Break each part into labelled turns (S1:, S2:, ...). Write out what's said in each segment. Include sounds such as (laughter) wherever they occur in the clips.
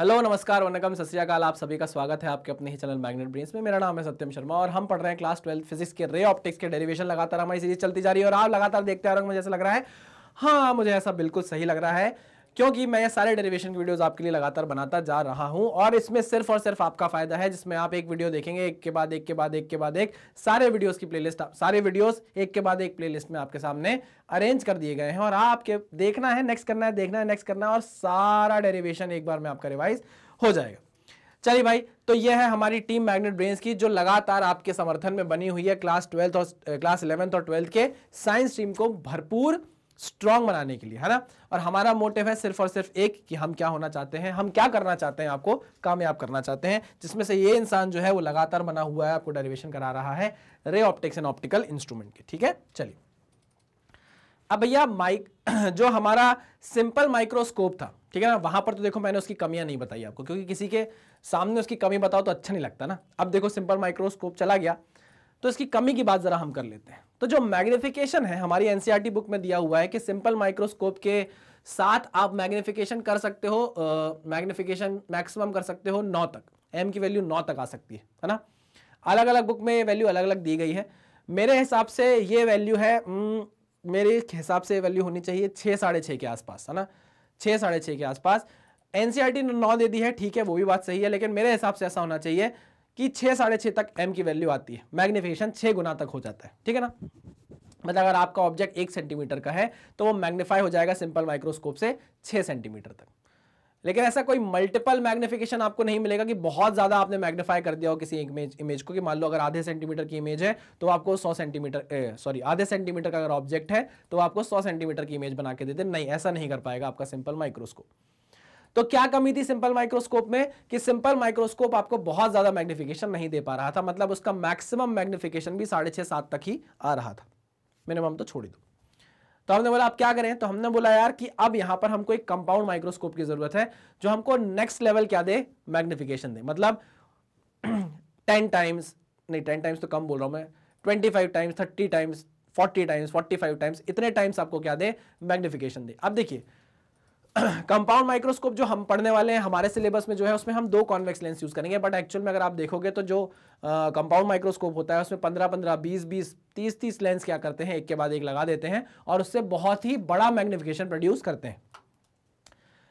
S1: Hello नमस्कार वनकम सत श्रीकाल आप सभी का स्वागत है आपके अपने ही चैनल मैग्नेट ब्रेन्स में मेरा नाम है सत्यम शर्मा और हम पढ़ रहे हैं क्लास ट्वेल्थ फिजिक्स के रे ऑप्टिक्स के डेरिवेशन लगातार हमारी सीरीज चलती जा रही है और आप लगातार देखते आ रहे हो मुझे ऐसा लग रहा है हाँ मुझे ऐसा बिल्कुल सही लग रहा है क्योंकि मैं ये सारे डेरिवेशन की वीडियोस आपके लिए लगातार बनाता जा रहा हूं और इसमें सिर्फ और सिर्फ आपका फायदा है जिसमें आप एक वीडियो देखेंगे एक के बाद एक के बाद एक के बाद एक सारे वीडियोस की प्लेलिस्ट सारे वीडियोस एक के बाद एक प्लेलिस्ट में आपके सामने अरेंज कर दिए गए हैं और आपके देखना है नेक्स्ट करना है देखना है नेक्स्ट करना है और सारा डेरिवेशन एक बार में आपका रिवाइज हो जाएगा चलिए भाई तो यह है हमारी टीम मैग्नेट ब्रेन्स की जो लगातार आपके समर्थन में बनी हुई है क्लास ट्वेल्थ और क्लास इलेवेंथ और ट्वेल्थ के साइंस टीम को भरपूर स्ट्रांग बनाने के लिए है ना और हमारा मोटिव है सिर्फ और सिर्फ एक कि हम क्या होना चाहते हैं हम क्या करना चाहते हैं आपको कामयाब करना चाहते हैं जिसमें से ये इंसान जो है वो लगातार बना हुआ है आपको डेरिवेशन करा रहा है ray optics and optical instrument के ठीक है चलिए अब भैया माइक (clears throat) जो हमारा सिंपल माइक्रोस्कोप था ठीक है ना वहां पर तो देखो मैंने उसकी कमियां नहीं बताई आपको क्योंकि किसी के सामने उसकी कमी बताओ तो अच्छा नहीं लगता ना अब देखो सिंपल माइक्रोस्कोप चला गया तो इसकी कमी की बात जरा हम कर लेते हैं तो जो मैग्निफिकेशन है हमारी एनसीईआरटी बुक e में दिया हुआ है कि सिंपल माइक्रोस्कोप के साथ आप मैग्निफिकेशन कर सकते हो मैग्निफिकेशन मैक्सिमम कर सकते हो नौ तक एम की वैल्यू नौ तक आ सकती है है ना अलग अलग बुक में ये वैल्यू अलग अलग दी गई है मेरे हिसाब से ये वैल्यू है न, मेरे हिसाब से वैल्यू होनी चाहिए छः साढ़े छः के आसपास है ना छः साढ़े छः के आसपास एनसीआरटी ने e नौ दे दी है ठीक है वो भी बात सही है लेकिन मेरे हिसाब से ऐसा होना चाहिए कि छः साढ़े छः तक एम की वैल्यू आती है मैग्निफिकेशन छः गुना तक हो जाता है ठीक है ना मतलब अगर आपका ऑब्जेक्ट एक सेंटीमीटर का है तो वो मैग्नीफाई हो जाएगा सिंपल माइक्रोस्कोप से छः सेंटीमीटर तक लेकिन ऐसा कोई मल्टीपल मैग्निफिकेशन आपको नहीं मिलेगा कि बहुत ज़्यादा आपने मैग्नीफाई कर दिया हो किसी इमेज इमेज को कि मान लो अगर आधे सेंटीमीटर की इमेज है तो आपको 100 सेंटीमीटर सॉरी आधे सेंटीमीटर का अगर ऑब्जेक्ट है तो आपको 100 सेंटीमीटर की इमेज बना के देते नहीं ऐसा नहीं कर पाएगा आपका सिंपल माइक्रोस्कोप तो क्या कमी थी सिंपल माइक्रोस्कोप में कि सिंपल माइक्रोस्कोप आपको बहुत ज्यादा मैग्निफिकेशन नहीं दे पा रहा था मतलब उसका मैक्सिमम मैग्निफिकेशन भी साढ़े छह सात तक ही आ रहा था मिनिमम तो छोड़ दो तो हमने बोला आप क्या करें तो हमने बोला यार कि अब यहां पर हमको एक कंपाउंड माइक्रोस्कोप की जरूरत है जो हमको नेक्स्ट लेवल क्या दे मैग्निफिकेशन दे मतलब टेन (clears throat) टाइम्स नहीं टेन टाइम्स तो कम बोल रहा हूं मैं twenty five times thirty times forty times forty five times इतने टाइम्स आपको क्या दे मैग्निफिकेशन दे अब देखिए कंपाउंड माइक्रोस्कोप जो हम पढ़ने वाले हैं हमारे सिलेबस में जो है उसमें हम दो कॉन्वेक्स लेंस यूज करेंगे बट एक्चुअल में अगर आप देखोगे तो जो कंपाउंड uh, माइक्रोस्कोप होता है उसमें पंद्रह पंद्रह बीस बीस तीस तीस लेंस क्या करते हैं एक के बाद एक लगा देते हैं और उससे बहुत ही बड़ा मैग्निफिकेशन प्रोड्यूस करते हैं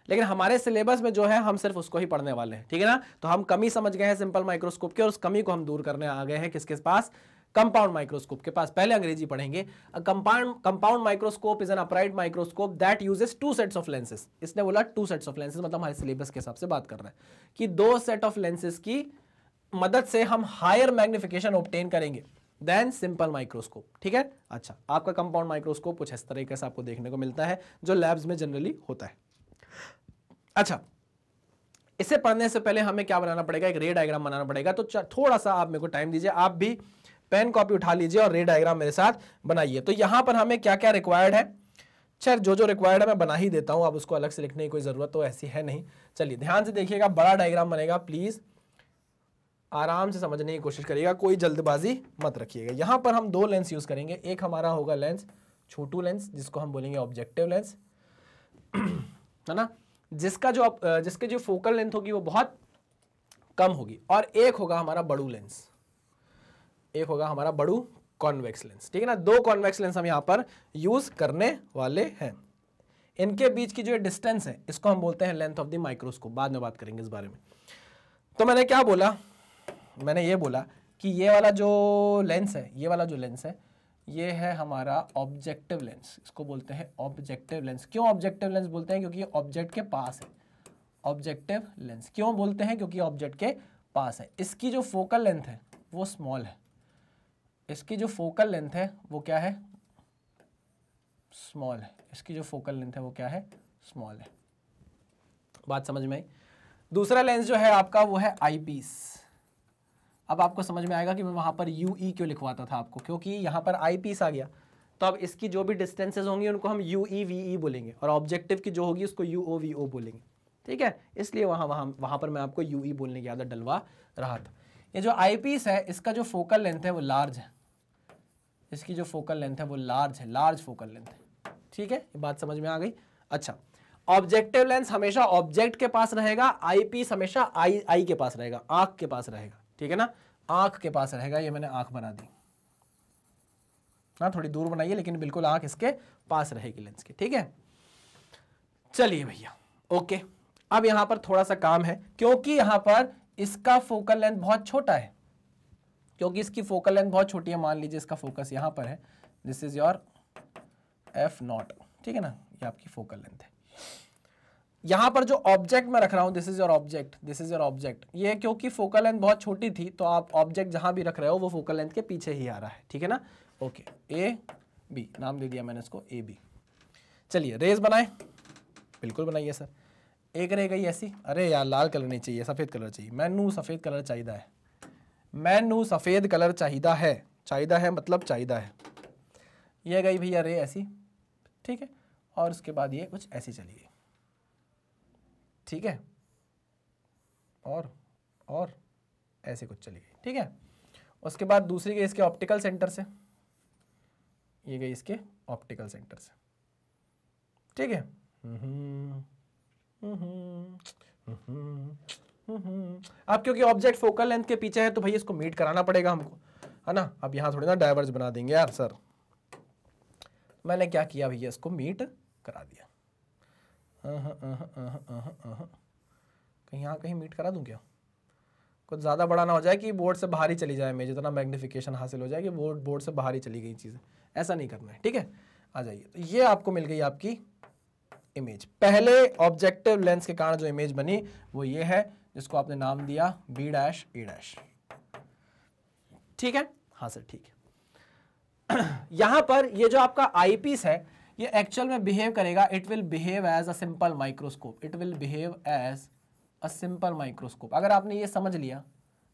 S1: लेकिन हमारे सिलेबस में जो है हम सिर्फ उसको ही पढ़ने वाले हैं ठीक है ना तो हम कमी समझ गए हैं सिंपल माइक्रोस्कोप की और उस कमी को हम दूर करने आ गए हैं किसके पास कंपाउंड माइक्रोस्कोप के पास पहले अंग्रेजी पढ़ेंगे compound compound microscope is an upright microscope that uses two sets of lenses इसने बोला टू सेट्स ऑफ लेंसेज मतलब हमारे सिलेबस के हिसाब से बात कर रहा है कि दो सेट ऑफ लेंसेज की मदद से हम हायर मैग्निफिकेशन ऑप्टेन करेंगे देन सिंपल माइक्रोस्कोप ठीक है अच्छा आपका कंपाउंड माइक्रोस्कोप कुछ इस तरीके से आपको देखने को मिलता है जो लैब्स में जनरली होता है अच्छा इसे पढ़ने से पहले हमें क्या बनाना पड़ेगा एक रे डायग्राम बनाना पड़ेगा तो थोड़ा सा आप मेरे को टाइम दीजिए आप भी पेन कॉपी उठा लीजिए और रे डायग्राम मेरे साथ बनाइए तो यहाँ पर हमें क्या क्या रिक्वायर्ड है खैर जो जो रिक्वायर्ड है मैं बना ही देता हूँ अब उसको अलग से लिखने की कोई ज़रूरत तो ऐसी है नहीं चलिए ध्यान से देखिएगा बड़ा डायग्राम बनेगा प्लीज़ आराम से समझने की कोशिश करिएगा कोई जल्दबाजी मत रखिएगा यहाँ पर हम दो लेंस यूज़ करेंगे एक हमारा होगा लेंस छोटू लेंस जिसको हम बोलेंगे ऑब्जेक्टिव लेंस (clears throat) है ना जिसका जो जिसके जो फोकल लेंथ होगी वो बहुत कम होगी और एक होगा हमारा बड़ू लेंस एक होगा हमारा बड़ू कॉन्वेक्स लेंस ठीक है ना दो कॉन्वेक्स लेंस हम यहाँ पर यूज करने वाले हैं इनके बीच की जो डिस्टेंस है इसको हम बोलते हैं लेंथ ऑफ द माइक्रोस्कोप बाद में बात करेंगे इस बारे में तो मैंने क्या बोला मैंने ये बोला कि ये वाला जो लेंस है ये वाला जो लेंस है ये है हमारा ऑब्जेक्टिव लेंस इसको बोलते हैं ऑब्जेक्टिव लेंस क्यों ऑब्जेक्टिव लेंस बोलते हैं क्योंकि ऑब्जेक्ट के पास है ऑब्जेक्टिव लेंस क्यों बोलते हैं क्योंकि ऑब्जेक्ट के पास है इसकी जो फोकल लेंथ है वो स्मॉल है इसकी जो फोकल लेंथ है वो क्या है स्मॉल है इसकी जो फोकल लेंथ है वो क्या है स्मॉल है बात समझ में आई दूसरा लेंस जो है आपका वो है आई पीस अब आपको समझ में आएगा कि मैं वहां पर यू ई e क्यों लिखवाता था आपको क्योंकि यहां पर आई पीस आ गया तो अब इसकी जो भी डिस्टेंसेज होंगी उनको हम यू ई वी ई बोलेंगे और ऑब्जेक्टिव की जो होगी उसको यू ओ वी ओ बोलेंगे ठीक है इसलिए वहां वहां वहां पर मैं आपको यू ई e बोलने की आदत डलवा रहा था ये जो आई पीस है इसका जो फोकल लेंथ है वो लार्ज है इसकी जो फोकल लेंथ है वो लार्ज है लार्ज फोकल लेंथ है ठीक है ये बात समझ में आ गई अच्छा ऑब्जेक्टिव लेंस हमेशा ऑब्जेक्ट के पास रहेगा आईपीस हमेशा आई आई के पास रहेगा आंख के पास रहेगा ठीक है ना आंख के पास रहेगा ये मैंने आंख बना दी ना हाँ, थोड़ी दूर बनाइए लेकिन बिल्कुल आंख इसके पास रहेगी लेंस के ठीक है चलिए भैया ओके अब यहाँ पर थोड़ा सा काम है क्योंकि यहां पर इसका फोकल लेंथ बहुत छोटा है क्योंकि इसकी फोकल लेंथ बहुत छोटी है मान लीजिए इसका फोकस यहाँ पर है this is your F naught ठीक है ना ये आपकी फोकल लेंथ है यहाँ पर जो ऑब्जेक्ट मैं रख रहा हूँ this is your object this is your object ये क्योंकि फोकल लेंथ बहुत छोटी थी तो आप ऑब्जेक्ट जहाँ भी रख रहे हो वो फोकल लेंथ के पीछे ही आ रहा है ठीक है ना ओके ए बी नाम दे दिया मैंने इसको ए बी चलिए रेज बनाए बिल्कुल बनाइए सर एक रह गई ऐसी अरे यार लाल कलर नहीं चाहिए सफ़ेद कलर चाहिए मैनू सफ़ेद कलर चाहिए है मैनू सफ़ेद कलर चाहिए है चाहिए है मतलब चाहिए है यह गई भैया रे ऐसी ठीक है और उसके बाद ये कुछ ऐसी चली गई ठीक है और और ऐसे कुछ चली गई ठीक है उसके बाद दूसरी गई इसके ऑप्टिकल सेंटर से ये गई इसके ऑप्टिकल सेंटर से ठीक है हम्म, हम्म, हम्म, हम्म। अब क्योंकि ऑब्जेक्ट फोकल लेंथ के पीछे है तो भाई इसको मीट कराना पड़ेगा हमको है ना अब यहाँ थोड़ी ना डाइवर्स बना देंगे यार सर मैंने क्या किया भैया इसको मीट करा दिया कहीं यहाँ कहीं मीट करा दूँ क्या कुछ ज़्यादा बड़ा ना हो जाए कि बोर्ड से बाहर ही चली जाए मेज इतना मैग्निफिकेशन हासिल हो जाए कि बोर्ड बोर्ड से बाहर ही चली गई चीज़ें ऐसा नहीं करना है ठीक है आ जाइए तो ये आपको मिल गई आपकी इमेज पहले ऑब्जेक्टिव लेंस के कारण जो इमेज बनी वो ये है जिसको आपने नाम दिया बी डैश ए डैश ठीक है हाँ सर ठीक है (clears throat) यहां पर ये जो आपका आई पीस है ये एक्चुअल में बिहेव करेगा it will behave as a simple microscope it will behave as a simple microscope अगर आपने ये समझ लिया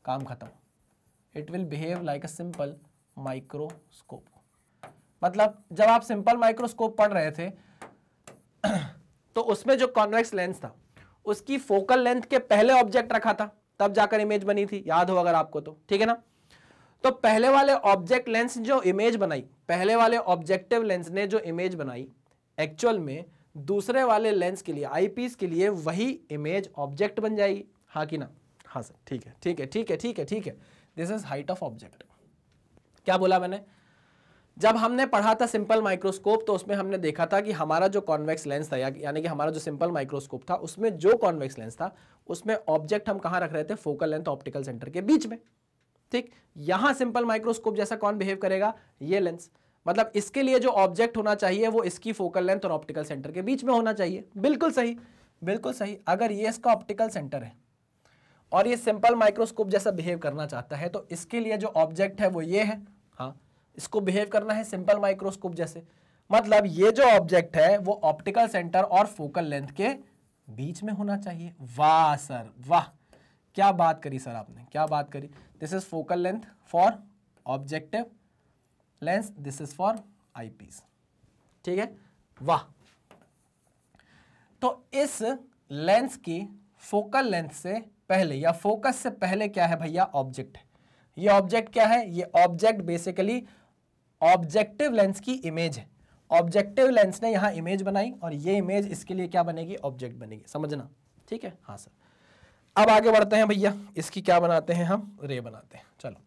S1: काम खत्म it will behave like a simple microscope मतलब जब आप सिंपल माइक्रोस्कोप पढ़ रहे थे (clears throat) तो उसमें जो कॉन्वेक्स लेंस था उसकी फोकल लेंथ के पहले ऑब्जेक्ट रखा था तब जाकर इमेज बनी थी याद हो अगर आपको तो ठीक है ना तो पहले वाले ऑब्जेक्ट लेंस जो इमेज बनाई पहले वाले ऑब्जेक्टिव लेंस ने जो इमेज बनाई एक्चुअल में दूसरे वाले लेंस के लिए आईपीस के लिए वही इमेज ऑब्जेक्ट बन जाएगी हाँ कि ना हाँ सर ठीक है ठीक है ठीक है ठीक है ठीक है this is height of object क्या बोला मैंने जब हमने पढ़ा था सिंपल माइक्रोस्कोप तो उसमें हमने देखा था कि हमारा जो कॉन्वेक्स लेंस था यानी कि हमारा जो सिंपल माइक्रोस्कोप था उसमें जो कॉन्वेक्स लेंस था उसमें ऑब्जेक्ट हम कहाँ रख रहे थे फोकल लेंथ ऑप्टिकल सेंटर के बीच में ठीक यहाँ सिंपल माइक्रोस्कोप जैसा कौन बिहेव करेगा ये लेंस मतलब इसके लिए जो ऑब्जेक्ट होना चाहिए वो इसकी फोकल लेंथ और ऑप्टिकल सेंटर के बीच में होना चाहिए बिल्कुल सही बिल्कुल सही अगर ये इसका ऑप्टिकल सेंटर है और ये सिंपल माइक्रोस्कोप जैसा बिहेव करना चाहता है तो इसके लिए जो ऑब्जेक्ट है वो ये है हाँ इसको बिहेव करना है सिंपल माइक्रोस्कोप जैसे मतलब ये जो ऑब्जेक्ट है वो ऑप्टिकल सेंटर और फोकल लेंथ के बीच में होना चाहिए वाह सर वाह क्या बात करी सर आपने क्या बात करी this is focal length for objective lens this is for eyepiece ठीक है वाह तो इस लेंस की फोकल लेंथ से पहले या फोकस से पहले क्या है भैया ऑब्जेक्ट ये ऑब्जेक्ट क्या है ये ऑब्जेक्ट बेसिकली ऑब्जेक्टिव लेंस की इमेज है ऑब्जेक्टिव लेंस ने यहां इमेज बनाई और ये इमेज इसके लिए क्या बनेगी ऑब्जेक्ट बनेगी समझना ठीक है हाँ सर अब आगे बढ़ते हैं भैया इसकी क्या बनाते हैं हम रे बनाते हैं चलो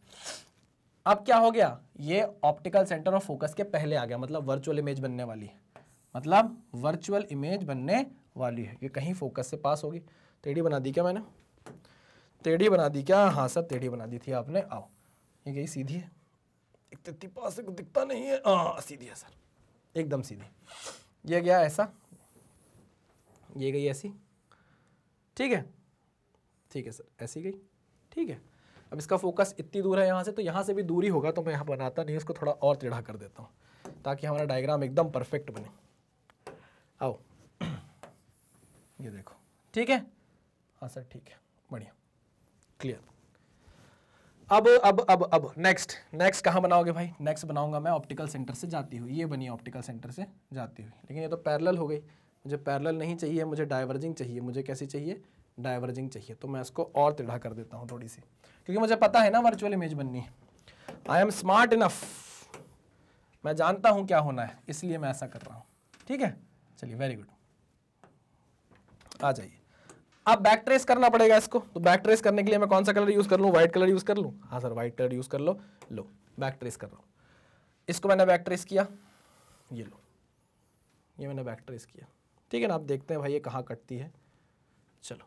S1: अब क्या हो गया ये ऑप्टिकल सेंटर ऑफ फोकस के पहले आ गया मतलब वर्चुअल इमेज बनने वाली है मतलब वर्चुअल इमेज बनने वाली है ये कहीं फोकस से पास होगी टेढ़ी बना दी क्या मैंने टेढ़ी बना दी क्या हाँ सर टेढ़ी बना दी थी आपने आओ ये कहीं सीधी है दिखते तिपा से दिखता नहीं है हाँ सीधी है सर एकदम सीधी ये गया ऐसा ये गई ऐसी ठीक है ठीक है सर ऐसी गई ठीक है अब इसका फोकस इतनी दूर है यहाँ से तो यहाँ से भी दूरी होगा तो मैं यहाँ बनाता नहीं उसको थोड़ा और टेढ़ा कर देता हूँ ताकि हमारा डायग्राम एकदम परफेक्ट बने आओ (clears throat) ये देखो ठीक है हाँ सर ठीक है बढ़िया क्लियर अब अब अब अब नेक्स्ट नेक्स्ट कहाँ बनाओगे भाई नेक्स्ट बनाऊंगा मैं ऑप्टिकल सेंटर से जाती हुई ये बनी ऑप्टिकल सेंटर से जाती हुई लेकिन ये तो पैरेलल हो गई मुझे पैरेलल नहीं चाहिए मुझे डाइवर्जिंग चाहिए मुझे कैसी चाहिए डाइवर्जिंग चाहिए तो मैं इसको और तिढ़ा कर देता हूँ थोड़ी सी क्योंकि मुझे पता है ना वर्चुअल इमेज बननी है आई एम स्मार्ट इनफ मैं जानता हूँ क्या होना है इसलिए मैं ऐसा कर रहा हूँ ठीक है चलिए वेरी गुड आ जाइए अब बैक ट्रेस करना पड़ेगा इसको तो बैक ट्रेस करने के लिए मैं कौन सा कलर यूज़ कर लूँ व्हाइट कलर यूज़ कर लूँ हाँ सर व्हाइट कलर यूज़ कर लो लो बैक ट्रेस कर रहा हूँ इसको मैंने बैक ट्रेस किया ये लो ये मैंने बैक ट्रेस किया ठीक है ना आप देखते हैं भाई ये कहाँ कटती है चलो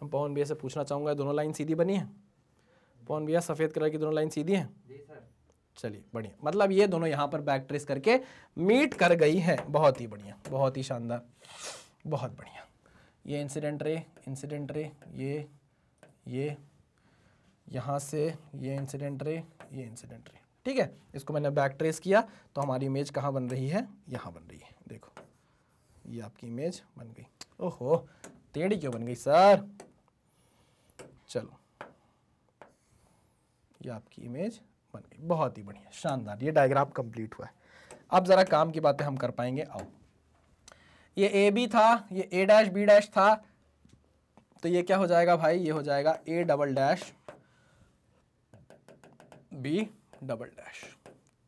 S1: हम पवन भैया से पूछना चाहूँगा दोनों लाइन सीधी बनी है पवन भैया सफ़ेद कलर की दोनों लाइन सीधी है चलिए बढ़िया मतलब ये दोनों यहाँ पर बैक ट्रेस करके मीट कर गई है बहुत ही बढ़िया बहुत ही शानदार बहुत बढ़िया ये इंसिडेंट रे इंसिडेंट रे ये ये यहाँ से ये इंसिडेंट रे ये इंसिडेंट रे ठीक है इसको मैंने बैक ट्रेस किया तो हमारी इमेज कहाँ बन रही है यहाँ बन रही है देखो ये आपकी इमेज बन गई ओहो टेढ़ी क्यों बन गई सर चलो ये आपकी इमेज बन गई बहुत ही बढ़िया शानदार ये डायग्राम कंप्लीट हुआ है अब ज़रा काम की बातें हम कर पाएंगे आओ ये ए बी था ये ए डैश बी डैश था तो ये क्या हो जाएगा भाई ये हो जाएगा A double dash B double dash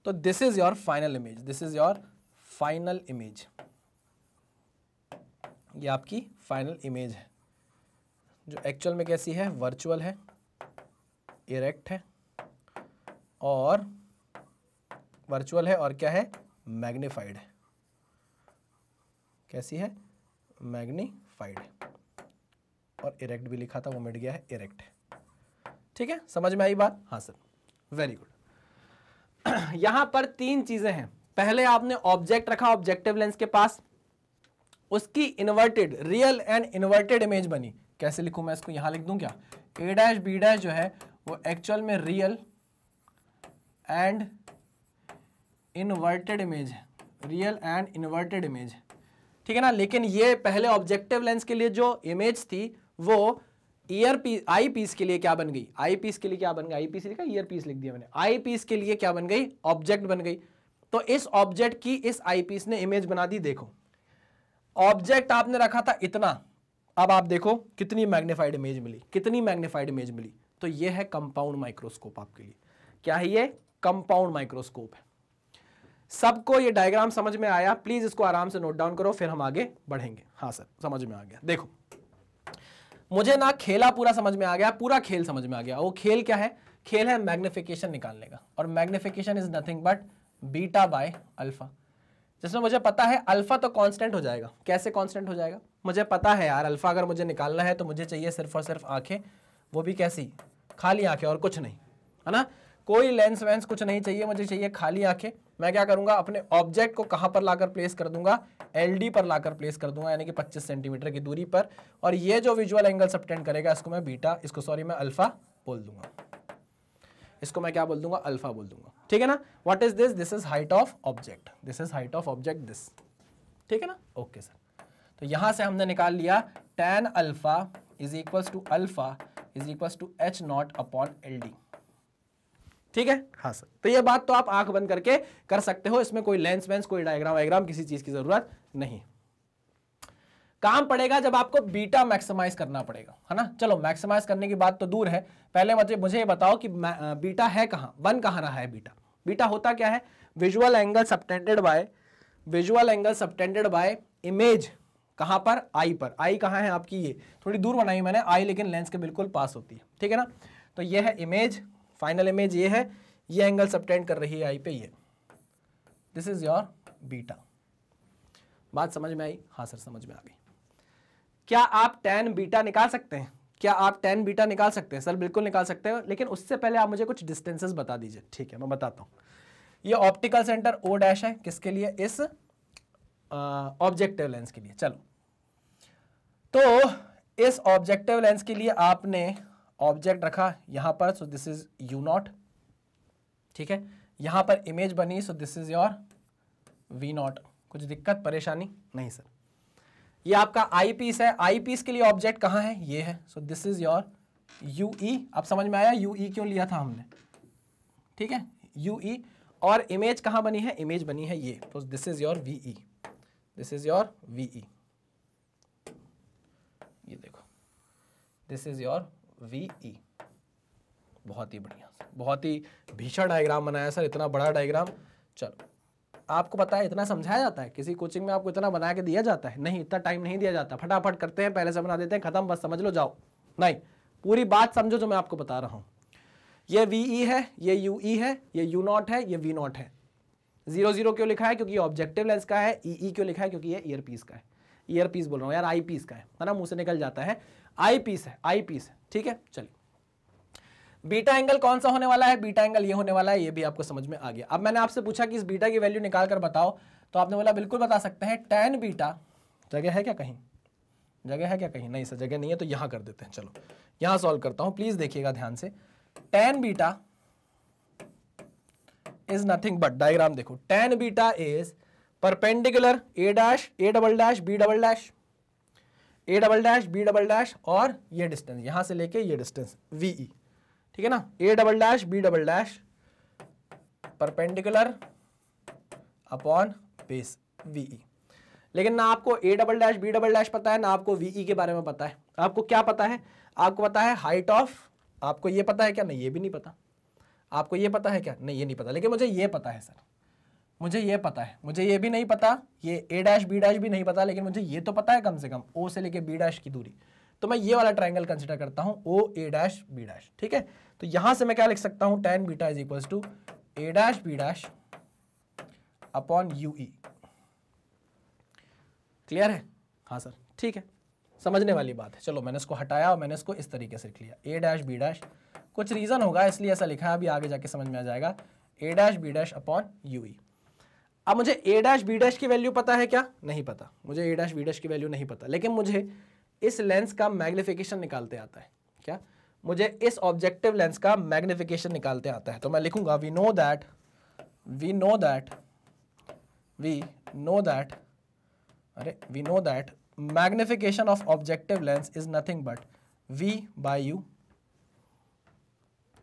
S1: तो this is your final image this is your final image ये आपकी फाइनल इमेज है जो एक्चुअल में कैसी है वर्चुअल है इरेक्ट है और वर्चुअल है और क्या है मैग्नीफाइड है कैसी है मैग्नीफाइड और इरेक्ट भी लिखा था वो मिट गया है इरेक्ट ठीक है समझ में आई बात हाँ सर वेरी गुड यहां पर तीन चीजें हैं पहले आपने ऑब्जेक्ट रखा ऑब्जेक्टिव लेंस के पास उसकी inverted real and inverted image बनी कैसे लिखूं मैं इसको यहां लिख दूं क्या ए डैश बी डैश जो है वो एक्चुअल में रियल एंड इन्वर्टेड इमेज है रियल एंड इन्वर्टेड इमेज है ठीक है ना लेकिन ये पहले ऑब्जेक्टिव लेंस के लिए जो इमेज थी वो ईयर पीस आई पीस के लिए क्या बन गई आई पीस के लिए क्या बन गया आई पीस लिखा ईयर पीस लिख दिया मैंने आई पीस के लिए क्या बन गई ऑब्जेक्ट बन गई तो इस ऑब्जेक्ट की इस आई पीस ने इमेज बना दी देखो ऑब्जेक्ट आपने रखा था इतना अब आप देखो कितनी मैग्नीफाइड इमेज मिली कितनी मैग्नीफाइड इमेज मिली तो ये है कंपाउंड माइक्रोस्कोप आपके लिए क्या है ये कंपाउंड माइक्रोस्कोप है सबको ये डायग्राम समझ में आया प्लीज इसको आराम से नोट डाउन करो फिर हम आगे बढ़ेंगे हाँ सर समझ में आ गया देखो मुझे ना खेला पूरा समझ में आ गया पूरा खेल समझ में आ गया वो खेल क्या है खेल है मैग्निफिकेशन निकालने का और magnification is nothing but beta by alpha जिसमें मुझे पता है अल्फा तो कांस्टेंट हो जाएगा कैसे कांस्टेंट हो जाएगा मुझे पता है यार अल्फा अगर मुझे निकालना है तो मुझे चाहिए सिर्फ और सिर्फ आंखें वो भी कैसी खाली आंखें और कुछ नहीं है ना कोई लेंस वेंस कुछ नहीं चाहिए मुझे चाहिए खाली आंखें मैं क्या करूंगा अपने ऑब्जेक्ट को कहाँ पर लाकर प्लेस कर दूंगा एल पर लाकर प्लेस कर दूंगा यानी कि 25 सेंटीमीटर की दूरी पर और ये जो विजुअल एंगल सब्टेंड करेगा इसको मैं बीटा इसको सॉरी मैं अल्फा बोल दूंगा इसको मैं क्या बोल दूंगा अल्फा बोल दूंगा ठीक है ना what is this this is height of object this is height of object this ठीक है ना ओके सर तो यहां से हमने निकाल लिया tan alpha is equal to alpha is equal to H naught upon L D ठीक है हाँ सर तो ये बात तो आप आंख बंद करके कर सकते हो इसमें कोई लेंस वेंस कोई डायग्राम वायग्राम किसी चीज की जरूरत नहीं काम पड़ेगा जब आपको बीटा मैक्सिमाइज करना पड़ेगा है ना चलो मैक्सिमाइज करने की बात तो दूर है पहले मुझे मुझे ये बताओ कि बीटा है कहाँ बन कहाँ रहा है बीटा बीटा होता क्या है visual angle subtended by visual angle subtended by image कहाँ पर आई पर आई कहाँ है आपकी ये थोड़ी दूर बनाई मैंने आई लेकिन लेंस के बिल्कुल पास होती है ठीक है ना तो यह है इमेज फाइनल इमेज ये है ये एंगल सबटेंड कर रही है आई पे ये दिस इज योर बीटा बात समझ में आई हाँ सर समझ में आ गई क्या आप टेन बीटा निकाल सकते हैं क्या आप टेन बीटा निकाल सकते हैं सर बिल्कुल निकाल सकते हैं लेकिन उससे पहले आप मुझे कुछ डिस्टेंसेस बता दीजिए ठीक है मैं बताता हूँ ये ऑप्टिकल सेंटर ओ डैश है किसके लिए इस ऑब्जेक्टिव लेंस के लिए चलो तो इस ऑब्जेक्टिव लेंस के लिए आपने ऑब्जेक्ट रखा यहां पर so this is U naught ठीक है यहां पर इमेज बनी so this is your V naught कुछ दिक्कत परेशानी नहीं सर ये आपका आई पीस है आई पीस के लिए ऑब्जेक्ट कहां है ये है so this is your U E आप समझ में आया यू ई क्यों लिया था हमने ठीक है यू ई और इमेज कहां बनी है इमेज बनी है ये तो this is your V E this is your V E ये देखो this is your V E e. बहुत ही बढ़िया बहुत ही भीषण डायग्राम बनाया सर इतना बड़ा डायग्राम चलो आपको पता है इतना समझाया जाता है किसी कोचिंग में आपको इतना बना के दिया जाता है नहीं इतना टाइम नहीं दिया जाता फटाफट करते हैं पहले से बना देते हैं खत्म बस समझ लो जाओ नहीं पूरी बात समझो जो मैं आपको बता रहा हूँ ये वी ई e है ये यू ई e है ये यू नॉट है ये वी नॉट है जीरो जीरो क्यों लिखा है क्योंकि ये ऑब्जेक्टिव लेंस का है ई ई क्यों लिखा है क्योंकि ये ईयर पीस का है ईयर पीस बोल रहा हूँ यार आई पीस का है ना मुँह से निकल जाता है आई पीस है आई पीस है ठीक है चलिए बीटा एंगल कौन सा होने वाला है बीटा एंगल ये होने वाला है ये भी आपको समझ में आ गया अब मैंने आपसे पूछा कि इस बीटा की वैल्यू निकाल कर बताओ तो आपने बोला बिल्कुल बता सकते हैं टेन बीटा जगह है क्या कहीं जगह है क्या कहीं नहीं सर जगह नहीं है तो यहां कर देते हैं चलो यहां सॉल्व करता हूं प्लीज देखिएगा ध्यान से tan beta is nothing but diagram देखो tan beta is perpendicular A dash A double dash B double dash A double dash B double dash और ये डिस्टेंस यहां से लेके ये डिस्टेंस वी ई ठीक है ना A double dash B double dash perpendicular upon base V E लेकिन ना आपको A double dash B double dash पता है ना आपको वी ई e के बारे में पता है आपको क्या पता है आपको पता है हाइट ऑफ आपको ये पता है क्या नहीं ये भी नहीं पता आपको ये पता है क्या नहीं ये नहीं पता लेकिन मुझे ये पता है सर मुझे ये पता है मुझे ये भी नहीं पता ये ए डैश बी डैश भी नहीं पता लेकिन मुझे ये तो पता है कम से कम ओ से लेके बी डैश की दूरी तो मैं ये वाला ट्राइंगल कंसिडर करता हूँ O A dash B dash ठीक है तो यहां से मैं क्या लिख सकता हूँ tan beta is equal to A dash B dash upon U E clear है हाँ सर ठीक है समझने वाली बात है चलो मैंने इसको हटाया और मैंने इसको इस तरीके से लिख लिया ए डैश बी डैश कुछ रीज़न होगा इसलिए ऐसा लिखा है अभी आगे जाके समझ में आ जाएगा A dash B dash upon U E अब मुझे ए डैश बी डैश की वैल्यू पता है क्या नहीं पता मुझे ए डैश बी डैश की वैल्यू नहीं पता लेकिन मुझे इस लेंस का मैग्निफिकेशन निकालते आता है क्या मुझे इस ऑब्जेक्टिव लेंस का मैग्निफिकेशन निकालते आता है तो मैं लिखूंगा we know that we know that we know that अरे we know that magnification of objective lens is nothing but V by U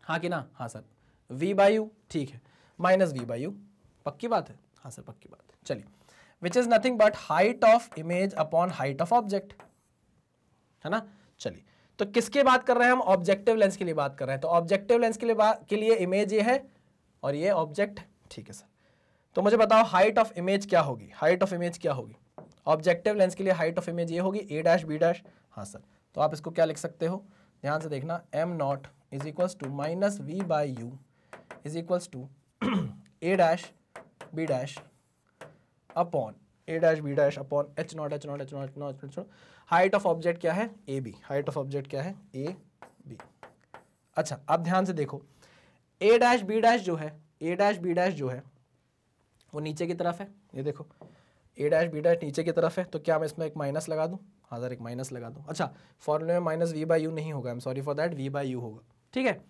S1: हाँ कि ना हाँ सर वी बाय यू ठीक है माइनस वी बाय यू पक्की बात है हाँ सर पक्की बात चलिए which is nothing but height of image upon height of object है ना चलिए तो किसके बात कर रहे हैं हम ऑब्जेक्टिव लेंस के लिए बात कर रहे हैं तो ऑब्जेक्टिव लेंस के लिए बात के लिए इमेज ये है और ये ऑब्जेक्ट ठीक है सर तो मुझे बताओ हाइट ऑफ इमेज क्या होगी हाइट ऑफ इमेज क्या होगी ऑब्जेक्टिव लेंस के लिए हाइट ऑफ इमेज ये होगी ए डैश बी डैश हाँ सर तो आप इसको क्या लिख सकते हो ध्यान से देखना M naught is equals to minus V by U is equals to A dash B dash upon A dash B dash upon H naught H naught H naught H naught H naught height of object क्या है A B height of object क्या है A B अच्छा आप ध्यान से देखो ए dash B dash जो है ए डैश बी डैश जो है वो नीचे की तरफ है ये देखो ए डैश बी डैश नीचे की तरफ है तो क्या मैं इसमें एक माइनस लगा दूँ हाँ सर एक माइनस लगा दूँ अच्छा फॉर्मूले में माइनस वी बाई यू नहीं होगा I am sorry for that V by U होगा ठीक है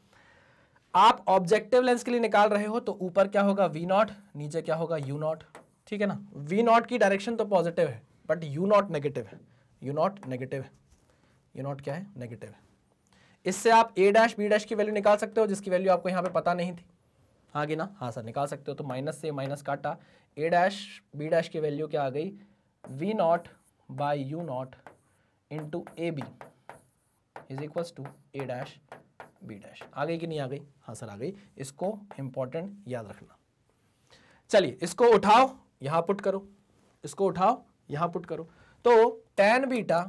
S1: आप ऑब्जेक्टिव लेंस के लिए निकाल रहे हो तो ऊपर क्या होगा वी नॉट नीचे क्या होगा यू नॉट ठीक है ना वी नॉट की डायरेक्शन तो पॉजिटिव है बट यू नॉट नेगेटिव है यू नॉट नेगेटिव है यू नॉट क्या है नेगेटिव है इससे आप ए डैश बी डैश की वैल्यू निकाल सकते हो जिसकी वैल्यू आपको यहाँ पे पता नहीं थी आगे ना हाँ सर निकाल सकते हो तो माइनस से माइनस काटा ए डैश बी डैश की वैल्यू क्या आ गई V naught by U naught into A B is equals to A dash B dash आ गई कि नहीं आ गई हाँ सर आ गई इसको इंपॉर्टेंट याद रखना चलिए इसको उठाओ यहां पुट करो इसको उठाओ यहां पुट करो तो tan beta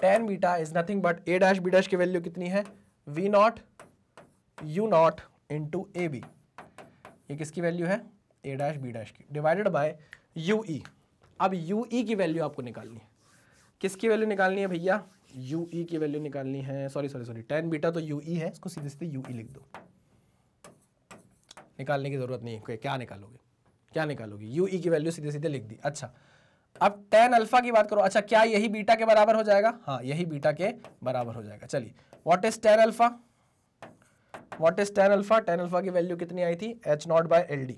S1: tan beta is nothing but A dash B dash की वैल्यू कितनी है V naught U naught to A B ये किसकी वैल्यू है ए डैश बी डैश की डिवाइडेड बाय यू ई अब यू ई e की value आपको निकालनी है किसकी वैल्यू निकालनी है भैया यू ई e की वैल्यू निकालनी है sorry sorry sorry tan beta तो यू ई e है इसको सीधे सीधे यू ई e लिख दो निकालने की ज़रूरत नहीं है क्या निकालोगे क्या निकालोगे यू ई की वैल्यू सीधे सीधे लिख दी अच्छा अब टेन अल्फा की बात करो अच्छा क्या यही बीटा के बराबर हो जाएगा हाँ यही बीटा के बराबर हो जाएगा चलिए what is tan alpha what is tan alpha tan alpha की वैल्यू कितनी आई थी H naught by L D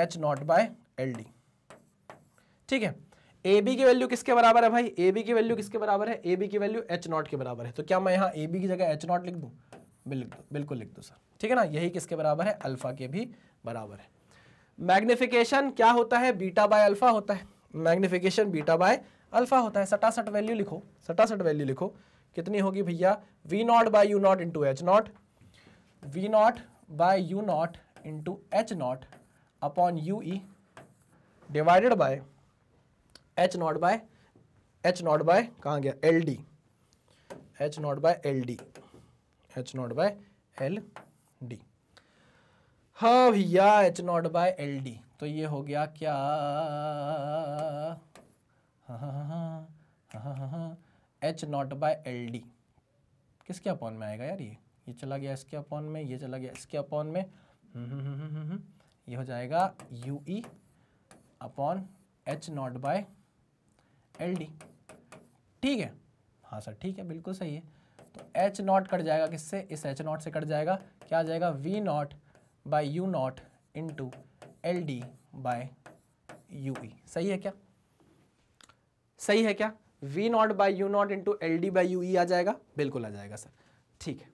S1: H naught by L D ठीक है ए बी की वैल्यू किसके बराबर है भाई ए बी की वैल्यू किसके बराबर है ए बी की वैल्यू एच नॉट के बराबर है तो क्या मैं यहाँ ए बी की जगह एच नॉट लिख दूँ बिल्कुल बिल्कुल लिख दो सर ठीक है ना यही किसके बराबर है अल्फा के भी बराबर है मैग्निफिकेशन क्या होता है बीटा बाय अल्फा होता है मैग्निफिकेशन बीटा बाय अल्फा होता है सटासट वैल्यू लिखो सटासट वैल्यू लिखो कितनी होगी भैया V naught by U naught into H naught V naught by U naught into H naught upon U E divided by H naught by H naught by कहाँ गया L D H naught by L D H naught by L D हा भैया H naught by L D तो ये हो गया क्या H naught by L D किसके अपॉन में आएगा यार ये ये चला गया इसके अपॉन में ये चला गया इसके अपॉन में हम्म, हम्म, हम्म, ये हो जाएगा U E upon H naught by L D ठीक है हाँ सर ठीक है बिल्कुल सही है तो एच नॉट कट जाएगा किससे इस एच नॉट से कट जाएगा क्या आ जाएगा V naught by U naught into L D by U E सही है क्या सही है क्या V naught by U naught into L D by U E आ जाएगा बिल्कुल आ जाएगा सर ठीक है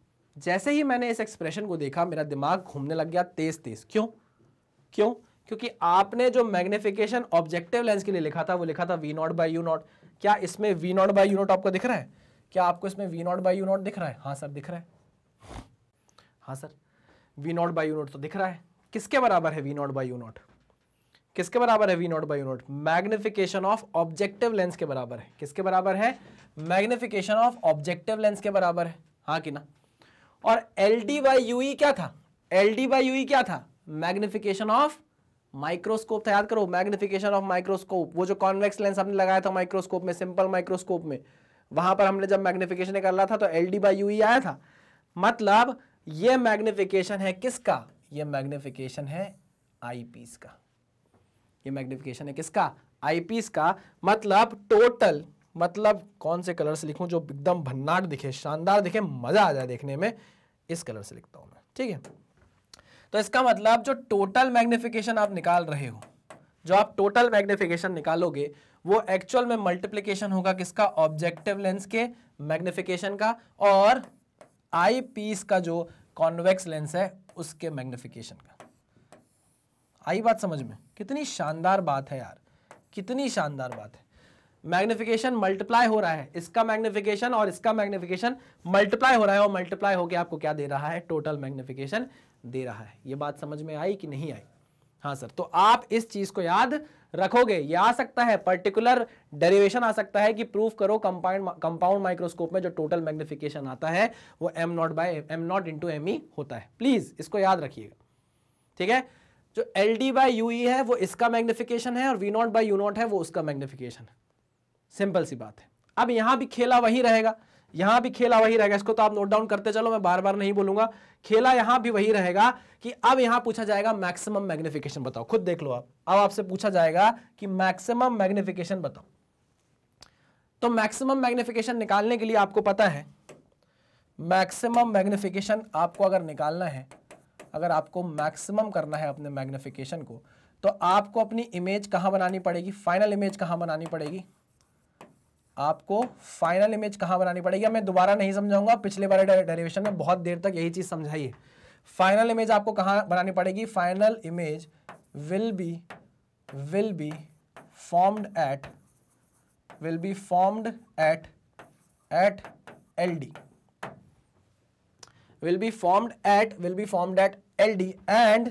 S1: जैसे ही मैंने इस एक्सप्रेशन को देखा मेरा दिमाग घूमने लग गया तेज तेज क्यों क्यों क्योंकि आपने जो मैग्निफिकेशन ऑब्जेक्टिव लेंस के लिए लिखा था वो लिखा था V naught by U naught क्या इसमें V naught by U naught आपको दिख रहा है क्या आपको इसमें V naught by U naught दिख रहा है हाँ सर दिख रहा है हाँ sir V naught by U naught तो दिख रहा है किसके बराबर है V naught by U naught किसके बराबर है V naught by U naught magnification of objective lens के बराबर है किसके बराबर है मैग्निफिकेशन ऑफ ऑब्जेक्टिव लेंस के बराबर है हाँ कि ना और एल डी बाई यू क्या था एल डी बाई यू क्या था मैग्निफिकेशन ऑफ माइक्रोस्कोप था याद करो मैग्निफिकेशन ऑफ माइक्रोस्कोप वो जो कॉन्वेक्स लेंस हमने लगाया था माइक्रोस्कोप में सिंपल माइक्रोस्कोप में वहां पर हमने जब मैग्निफिकेशन कर रहा था तो एल डी बाई यू आया था मतलब ये मैग्निफिकेशन है किसका ये मैग्निफिकेशन है आईपीस का ये मैग्निफिकेशन है किसका आईपीस का मतलब टोटल मतलब कौन से कलर से लिखूं जो एकदम भन्नाट दिखे शानदार दिखे मजा आ जाए देखने में इस कलर से लिखता हूं मैं ठीक है तो इसका मतलब जो टोटल मैग्निफिकेशन आप निकाल रहे हो जो आप टोटल मैग्निफिकेशन निकालोगे वो एक्चुअल में मल्टीप्लीकेशन होगा किसका ऑब्जेक्टिव लेंस के मैग्निफिकेशन का और आई पीस का जो कॉन्वेक्स लेंस है उसके मैग्निफिकेशन का आई बात समझ में कितनी शानदार बात है यार कितनी शानदार बात है मैग्निफिकेशन मल्टीप्लाई हो रहा है इसका मैग्निफिकेशन और इसका मैग्निफिकेशन मल्टीप्लाई हो रहा है और मल्टीप्लाई होकर आपको क्या दे रहा है टोटल मैग्निफिकेशन दे रहा है ये बात समझ में आई कि नहीं आई हाँ सर तो आप इस चीज को याद रखोगे ये आ सकता है पर्टिकुलर डेरिवेशन आ सकता है कि प्रूफ करो कंपाउंड कंपाउंड माइक्रोस्कोप में जो टोटल मैग्निफिकेशन आता है वो M naught by M naught into M E होता है प्लीज इसको याद रखिएगा ठीक है जो L D by U E है वो इसका मैग्निफिकेशन है और V naught by U naught है वो उसका मैग्निफिकेशन है सिंपल सी बात है अब यहां भी खेला वही रहेगा यहां भी खेला वही रहेगा इसको तो आप नोट डाउन करते चलो मैं बार बार नहीं बोलूंगा खेला यहां भी वही रहेगा कि अब यहां पूछा जाएगा मैक्सिमम मैग्निफिकेशन बताओ खुद देख लो आप अब आपसे पूछा जाएगा कि मैक्सिमम मैग्निफिकेशन बताओ तो मैक्सिमम मैग्निफिकेशन निकालने के लिए आपको पता है मैक्सिमम मैग्निफिकेशन आपको अगर निकालना है अगर आपको मैक्सिमम करना है अपने मैग्निफिकेशन को तो आपको अपनी इमेज कहां बनानी पड़ेगी फाइनल इमेज कहां बनानी पड़ेगी आपको फाइनल इमेज कहाँ बनानी पड़ेगी मैं दोबारा नहीं समझाऊंगा पिछले बारे डेरिवेशन में बहुत देर तक यही चीज़ समझाई फाइनल इमेज आपको कहाँ बनानी पड़ेगी final image will be will be formed at will be formed at at L D will be formed at will be formed at L D and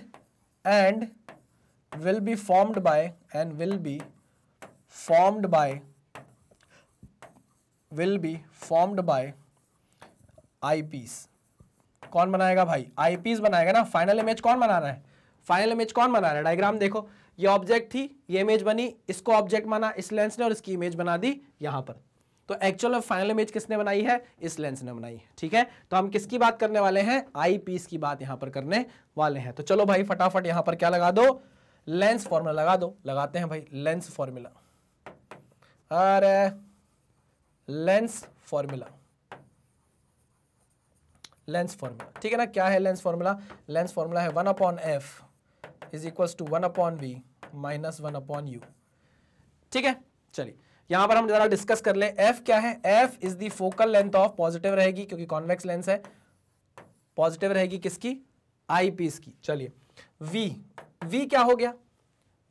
S1: and will be formed by and will be formed by will be formed by eyepiece कौन बनाएगा भाई eyepiece बनाएगा ना final image कौन बना रहा है final image कौन बना रहा है डायग्राम देखो ये ऑब्जेक्ट थी ये इमेज बनी इसको ऑब्जेक्ट माना इस लेंस ने और इसकी इमेज बना दी यहां पर तो एक्चुअल और फाइनल इमेज किसने बनाई है इस लेंस ने बनाई है ठीक है तो हम किसकी बात करने वाले हैं आई पीस की बात यहां पर करने वाले हैं तो चलो भाई फटाफट यहां पर क्या लगा दो लेंस फॉर्मूला लगा दो लगाते हैं भाई लेंस फॉर्मूला अरे लेंस फॉर्मूला लेंस फॉर्मूला ठीक है ना क्या है लेंस फॉर्मूला लेंस फॉर्मूला है one upon F is equal to one upon V minus one upon U ठीक है चलिए यहां पर हम जरा डिस्कस कर ले एफ क्या है F is the focal length of positive रहेगी क्योंकि कॉन्वेक्स लेंस है पॉजिटिव रहेगी किसकी आई पीस की चलिए वी वी क्या हो गया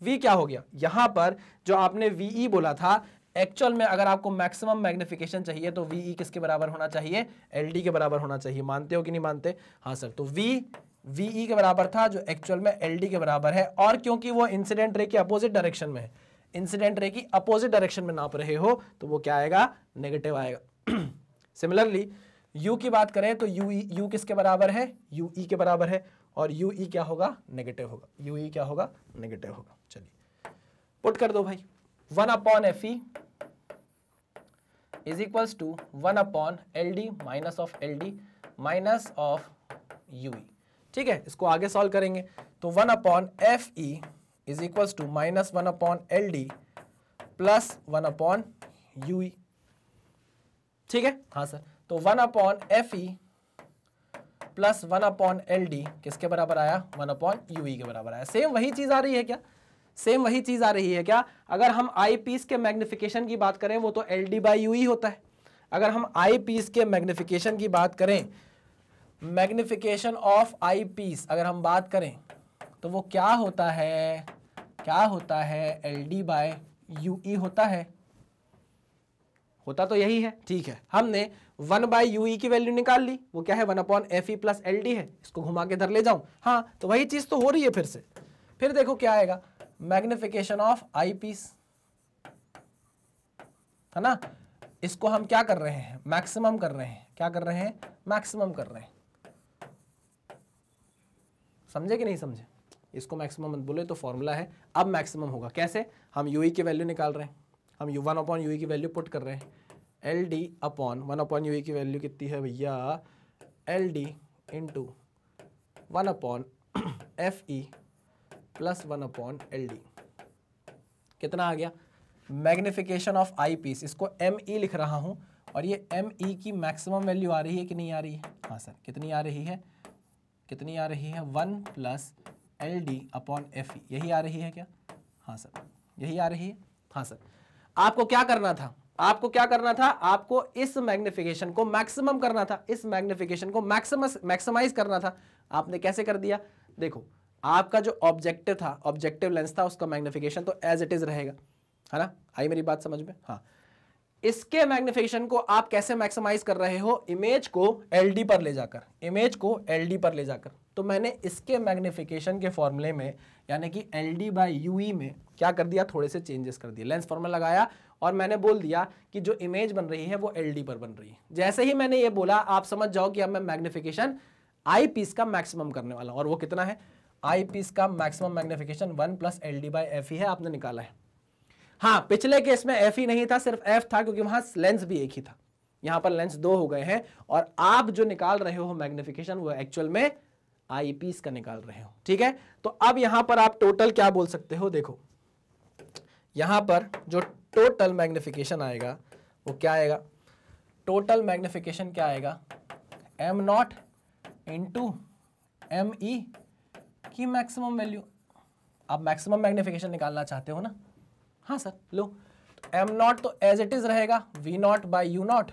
S1: वी क्या हो गया यहां पर जो आपने वीई बोला था एक्चुअल में अगर आपको मैक्सिमम मैग्निफिकेशन चाहिए तो वी ई e किसके बराबर होना चाहिए एल डी के बराबर होना चाहिए मानते हो कि नहीं मानते हाँ सर तो वी वी ई के बराबर था जो एक्चुअल में एल डी के बराबर है और क्योंकि वो इंसिडेंट रे की अपोजिट डायरेक्शन में है इंसिडेंट रे की अपोजिट डायरेक्शन में नाप रहे हो तो वो क्या आएगा नेगेटिव आएगा सिमिलरली (clears throat) यू की बात करें तो यू यू e, किसके बराबर है यू ई e के बराबर है और यू ई क्या होगा नेगेटिव होगा यू ई क्या होगा नेगेटिव होगा चलिए पुट कर दो भाई one upon F E is equals to one upon L D minus of L D minus of U ठीक है इसको आगे सॉल्व करेंगे तो one upon F E is equals to minus one upon L D plus one upon U ठीक है हाँ sir तो one upon F E plus one upon L D किसके बराबर आया वन अपॉन यू ई के बराबर आया सेम वही चीज़ आ रही है क्या सेम वही चीज आ रही है क्या अगर हम आई पीस के मैग्निफिकेशन की बात करें वो तो एल डी बाई यू ही होता है अगर हम आई पीस के मैग्निफिकेशन की बात करें मैग्निफिकेशन ऑफ आई पीस अगर हम बात करें तो वो क्या होता है क्या होता है L D by U E होता है होता तो यही है ठीक है हमने वन बाई यू ई की वैल्यू निकाल ली वो क्या है one upon F E plus L D है इसको घुमा के धर ले जाऊं हाँ तो वही चीज़ तो हो रही है फिर से फिर देखो क्या आएगा मैग्निफिकेशन ऑफ आई पीस है ना इसको हम क्या कर रहे हैं मैक्सिमम कर रहे हैं क्या कर रहे हैं मैक्सिमम कर रहे हैं समझे कि नहीं समझे इसको मैक्सिमम मत बोले तो फॉर्मूला है अब मैक्सिमम होगा कैसे हम यू e की वैल्यू निकाल रहे हैं हम यू वन अपॉन यू की वैल्यू पुट कर रहे हैं L D upon one upon U की वैल्यू कितनी है भैया L D into one upon F E plus one upon L कितना आ गया मैग्निफिकेशन ऑफ आई पीस इसको एम ई लिख रहा हूं और ये एम ई की मैक्सिमम वैल्यू आ रही है कि नहीं आ रही है हाँ सर कितनी आ रही है कितनी आ रही है one plus L D upon F E यही आ रही है क्या हाँ सर यही आ रही है हाँ सर आपको क्या करना था आपको क्या करना था आपको इस मैग्निफिकेशन को मैक्सिमम करना था इस मैग्निफिकेशन को मैक्सिमस मैक्सिमाइज करना था आपने कैसे कर दिया देखो आपका जो ऑब्जेक्टिव था ऑब्जेक्टिव लेंस था उसका मैग्निफिकेशन तो एज इट इज रहेगा है ना आई मेरी बात समझ में हाँ इसके मैग्निफिकेशन को आप कैसे मैक्सिमाइज कर रहे हो इमेज को एल पर ले जाकर इमेज को एल पर ले जाकर तो मैंने इसके मैग्निफिकेशन के फॉर्मूले में यानी कि एल डी बाई यू में क्या कर दिया थोड़े से चेंजेस कर दिए लेंस फॉर्मूला लगाया और मैंने बोल दिया कि जो इमेज बन रही है वो एल पर बन रही है जैसे ही मैंने ये बोला आप समझ जाओ कि अब मैं मैग्निफिकेशन आई पीस का मैक्सिमम करने वाला हूँ और वो कितना है आई पीस का maximum magnification one plus L D by F E है आपने निकाला है हाँ पिछले केस में एफ ई नहीं था सिर्फ एफ था क्योंकि वहां लेंस भी एक ही था यहां पर लेंस दो हो गए हैं और आप जो निकाल रहे हो मैग्निफिकेशन वो एक्चुअल में आई पीस का निकाल रहे हो ठीक है तो अब यहां पर आप टोटल क्या बोल सकते हो देखो यहां पर जो टोटल मैग्निफिकेशन आएगा वो क्या आएगा टोटल मैग्निफिकेशन क्या आएगा M naught into M E की मैक्सिमम वैल्यू आप मैक्सिमम मैग्निफिकेशन निकालना चाहते हो ना हाँ सर लो एम नॉट तो एज इट इज रहेगा V naught by U naught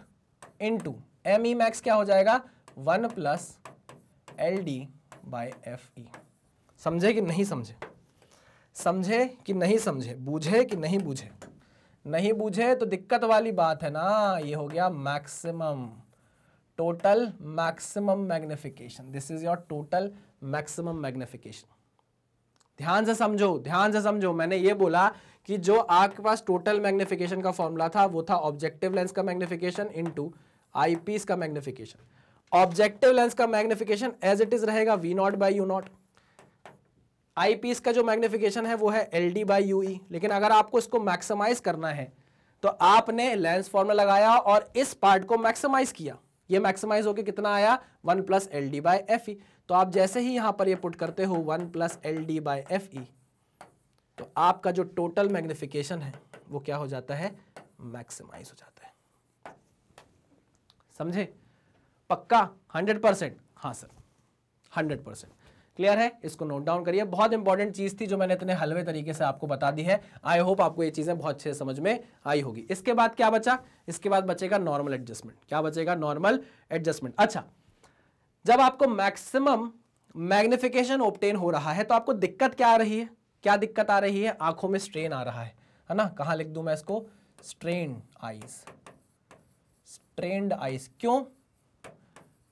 S1: into M E max क्या हो जाएगा one plus L D by F E समझे कि नहीं समझे समझे कि नहीं समझे बूझे कि नहीं बूझे नहीं बूझे तो दिक्कत वाली बात है ना ये हो गया maximum total maximum magnification this is your total maximum magnification ध्यान से समझो ध्यान से समझो मैंने ये बोला कि जो आपके पास टोटल मैग्निफिकेशन का फॉर्मूला था वो था ऑब्जेक्टिव लेंस का मैग्निफिकेशन इनटू आईपीस का मैग्निफिकेशन ऑब्जेक्टिव लेंस का मैग्निफिकेशन एज इट इज रहेगा V naught by U naught eyepiece का जो मैग्निफिकेशन है वो है एल डी बाई यू लेकिन अगर आपको इसको मैक्सिमाइज करना है तो आपने लेंस फॉर्मूला लगाया और इस पार्ट को मैक्सिमाइज किया ये मैक्सिमाइज होकर कितना आया one plus L D by F E तो आप जैसे ही यहां पर ये पुट करते हो one plus L D by F E तो आपका जो टोटल मैग्निफिकेशन है वो क्या हो जाता है मैक्सिमाइज हो जाता है समझे पक्का हंड्रेड परसेंट हाँ सर हंड्रेड परसेंट क्लियर है इसको नोट डाउन करिए बहुत इंपॉर्टेंट चीज थी जो मैंने इतने हलवे तरीके से आपको बता दी है आई होप आपको ये चीजें बहुत अच्छे समझ में आई होगी इसके बाद क्या बचा इसके बाद बचेगा नॉर्मल एडजस्टमेंट क्या बचेगा नॉर्मल एडजस्टमेंट अच्छा जब आपको मैक्सिमम मैग्निफिकेशन ऑप्टेन हो रहा है तो आपको दिक्कत क्या आ रही है क्या दिक्कत आ रही है आंखों में स्ट्रेन आ रहा है है ना कहाँ लिख दू मैं इसको स्ट्रेन आईज स्ट्रेन आईज क्यों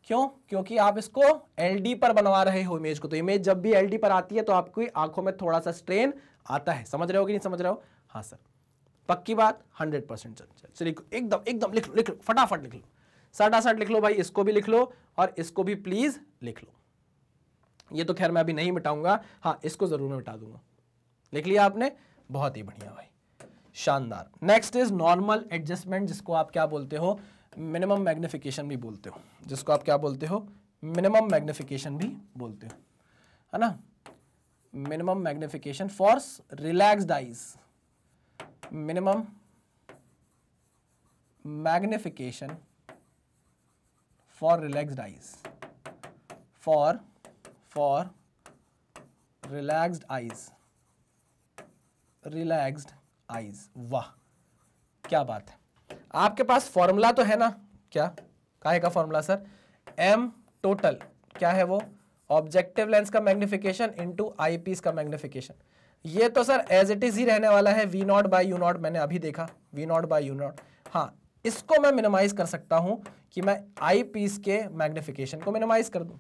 S1: क्यों क्योंकि आप इसको एल पर बनवा रहे हो इमेज को तो इमेज जब भी एल पर आती है तो आपकी आंखों में थोड़ा सा स्ट्रेन आता है समझ रहे हो कि नहीं समझ रहे हो हाँ सर पक्की बात हंड्रेड परसेंट चलिए एकदम एकदम लिख लो लिख लो फटाफट लिख लो सटासट लिख लो भाई इसको भी लिख लो और इसको भी प्लीज लिख लो ये तो खैर मैं अभी नहीं मिटाऊंगा हाँ इसको जरूर मिटा दूंगा लिख लिया आपने बहुत ही बढ़िया भाई शानदार नेक्स्ट इज नॉर्मल एडजस्टमेंट जिसको आप क्या बोलते हो मिनिमम मैग्निफिकेशन भी बोलते हो जिसको आप क्या बोलते हो मिनिमम मैग्निफिकेशन भी बोलते हो है ना minimum magnification for relaxed eyes minimum magnification for relaxed eyes for for relaxed eyes relaxed eyes वाह क्या बात है आपके पास फॉर्मूला तो है ना क्या काहे का फॉर्मूला सर एम टोटल क्या है वो ऑब्जेक्टिव लेंस का मैग्निफिकेशन इंटू आई का मैग्निफिकेशन ये तो सर एज इट इज ही रहने वाला है V naught by U naught मैंने अभी देखा V naught by U naught हाँ इसको मैं मिनिमाइज कर सकता हूं कि मैं आई पीस के मैग्निफिकेशन को मिनिमाइज कर दूं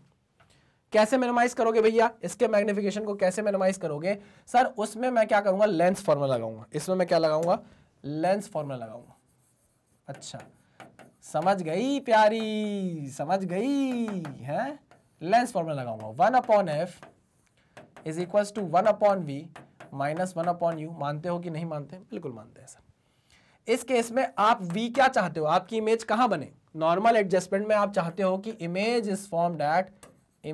S1: कैसे मिनिमाइज करोगे भैया इसके मैग्निफिकेशन को कैसे मिनिमाइज करोगे सर उसमें मैं क्या करूंगा लेंस फॉर्मूला लगाऊंगा इसमें मैं क्या लगाऊंगा लेंस फॉर्मूला लगाऊंगा अच्छा समझ गई प्यारी समझ गई है लेंस फॉर्मूला लगाऊंगा one upon F is equal to one upon V minus one upon U मानते हो कि नहीं मानते बिल्कुल मानते हैं सर इस केस में आप v क्या चाहते हो आपकी इमेज कहाँ बने नॉर्मल एडजस्टमेंट में आप चाहते हो कि image is form that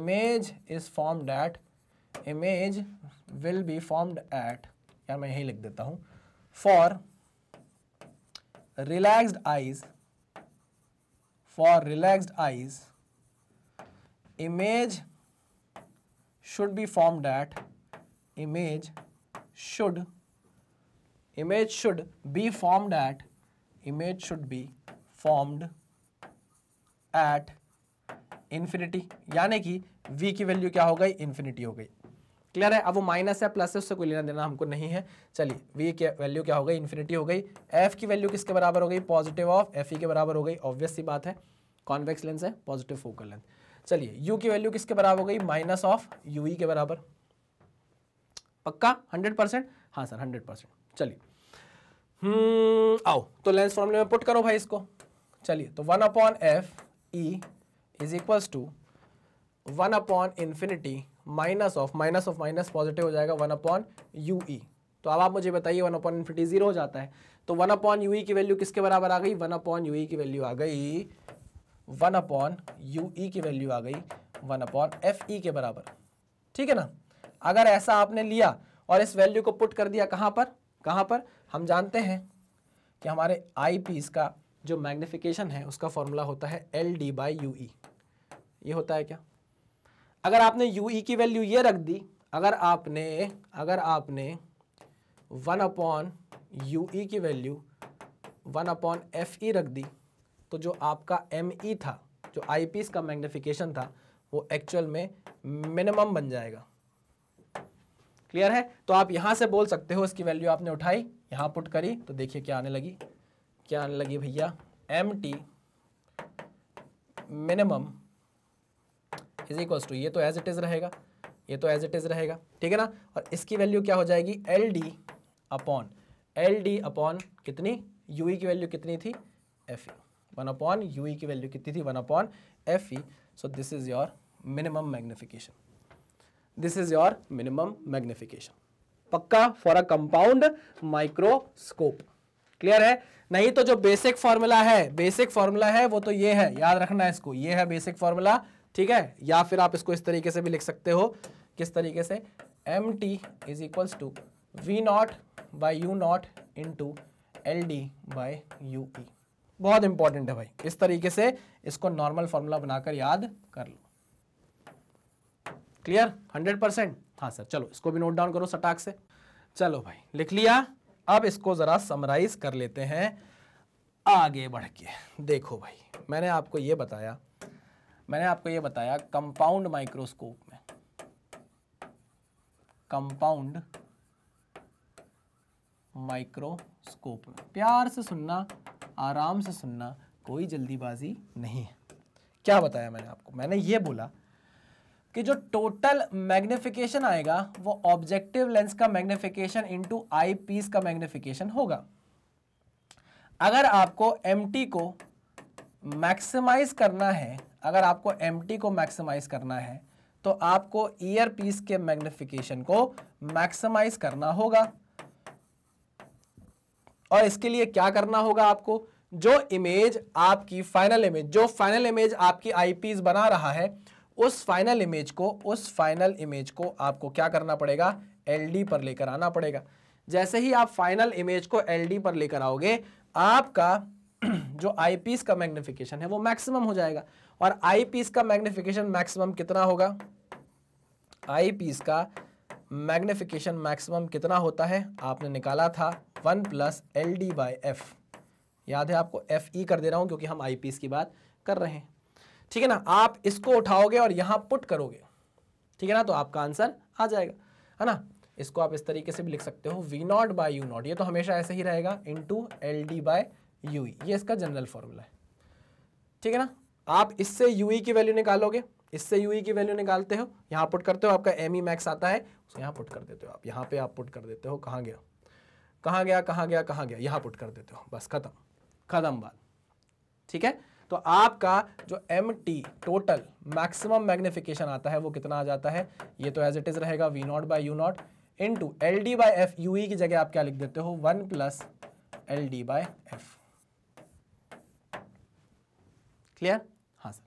S1: image is form that image will be formed at यार मैं यही लिख देता हूँ for relaxed eyes for relaxed eyes image should be formed at image should image should be formed at image should be formed at infinity यानी कि v की value क्या हो गई इन्फिनिटी हो गई क्लियर है अब वो माइनस है प्लस है उससे कोई लेना देना हमको नहीं है चलिए वी क्या वैल्यू क्या हो गई इन्फिनिटी हो गई एफ की वैल्यू किसके बराबर हो गई पॉजिटिव ऑफ एफ ई के बराबर हो गई ऑब्वियस सी बात है कॉन्वेक्स लेंस है पॉजिटिव फोकल लेंथ चलिए यू की वैल्यू किसके बराबर हो गई माइनस ऑफ यू के बराबर पक्का हंड्रेड परसेंट हाँ सर हंड्रेड परसेंट चलिए हम्म, आओ तो लेंस फॉर्मूले में पुट करो भाई इसको चलिए तो one upon F E is equals to one upon infinity minus of minus of minus positive हो जाएगा वन अपॉन यू ई तो अब आप मुझे बताइए वन अपॉन इन्फिनिटी जीरो हो जाता है तो वन अपॉन यू ई की वैल्यू किसके बराबर आ गई वन अपॉन यू ई की वैल्यू आ गई वन अपॉन यू ई की वैल्यू आ गई वन अपॉन एफ ई के बराबर ठीक है ना अगर ऐसा आपने लिया और इस वैल्यू को पुट कर दिया कहाँ पर कहाँ पर हम जानते हैं कि हमारे आई पीस का जो मैग्निफिकेशन है उसका फॉर्मूला होता है L D by U E ये होता है क्या अगर आपने यू ई e की वैल्यू ये रख दी अगर आपने अगर आपने वन अपॉन यू ई की value one upon F E रख दी तो जो आपका एम ई e था जो आई पीस का मैग्निफिकेशन था वो एक्चुअल में मिनिमम बन जाएगा क्लियर है तो आप यहाँ से बोल सकते हो इसकी वैल्यू आपने उठाई यहाँ पुट करी तो देखिए क्या आने लगी क्या आने लगी भैया M T minimum is equal to ये तो एज इट इज़ रहेगा ये तो एज इट इज़ रहेगा ठीक है ना और इसकी वैल्यू क्या हो जाएगी L D upon L D upon कितनी यू ई e की वैल्यू कितनी थी F E one upon U E की वैल्यू कितनी थी one upon F E so this is your minimum magnification this is your minimum magnification पक्का for a compound microscope clear है नहीं तो जो बेसिक फॉर्मूला है बेसिक फॉर्मूला है वो तो ये है याद रखना है इसको ये है बेसिक फॉर्मूला ठीक है या फिर आप इसको इस तरीके से भी लिख सकते हो किस तरीके से M T is equals to V naught by U naught into L D by U E बहुत इंपॉर्टेंट है भाई इस तरीके से इसको नॉर्मल फॉर्मूला बनाकर याद कर लो क्लियर हंड्रेड परसेंट हाँ सर चलो इसको भी नोट डाउन करो सटाक से चलो भाई लिख लिया अब इसको ज़रा समराइज कर लेते हैं आगे बढ़ के देखो भाई मैंने आपको ये बताया मैंने आपको ये बताया कंपाउंड माइक्रोस्कोप में कंपाउंड माइक्रोस्कोप में प्यार से सुनना आराम से सुनना कोई जल्दीबाजी नहीं है क्या बताया मैंने आपको मैंने ये बोला कि जो टोटल मैग्निफिकेशन आएगा वो ऑब्जेक्टिव लेंस का मैग्निफिकेशन इनटू आई पीस का मैग्निफिकेशन होगा अगर आपको एम को मैक्सिमाइज करना है अगर आपको एम को मैक्सिमाइज करना है तो आपको ईयर पीस के मैग्निफिकेशन को मैक्सिमाइज करना होगा और इसके लिए क्या करना होगा आपको जो इमेज आपकी फाइनल इमेज जो फाइनल इमेज आपकी आईपीस बना रहा है उस फाइनल इमेज को उस फाइनल इमेज को आपको क्या करना पड़ेगा एलडी पर लेकर आना पड़ेगा जैसे ही आप फाइनल इमेज को एलडी पर लेकर आओगे आपका (clears throat) जो आई पीस का मैग्निफिकेशन है वो मैक्सिमम हो जाएगा और आई पीस का मैग्निफिकेशन मैक्सिमम कितना होगा आई पीस का मैग्निफिकेशन मैक्सिमम कितना होता है आपने निकाला था one plus L D by F याद है आपको एफ ई कर दे रहा हूं क्योंकि हम आई पीस की बात कर रहे हैं ठीक है ना आप इसको उठाओगे और यहां पुट करोगे ठीक है ना तो आपका आंसर आ जाएगा है ना इसको आप इस तरीके से भी लिख सकते हो V naught by U naught ये तो हमेशा ऐसे ही रहेगा into L D by U e. ये इसका जनरल फॉर्मूला है ठीक है ना आप इससे यू e की वैल्यू निकालोगे इससे यू e की वैल्यू निकालते हो यहाँ पुट करते हो आपका एम मैक्स आता है उसको यहाँ पुट कर देते हो आप यहाँ पे आप पुट कर देते हो कहाँ गया कहाँ गया कहाँ गया कहाँ गया यहाँ पुट कर देते हो बस खत्म खत्म बात ठीक है तो आपका जो M T total maximum magnification आता है वो कितना आ जाता है ये तो एज इट इज रहेगा V naught by U naught into L D by F U की जगह आप क्या लिख देते हो one plus L D by F clear हाँ सर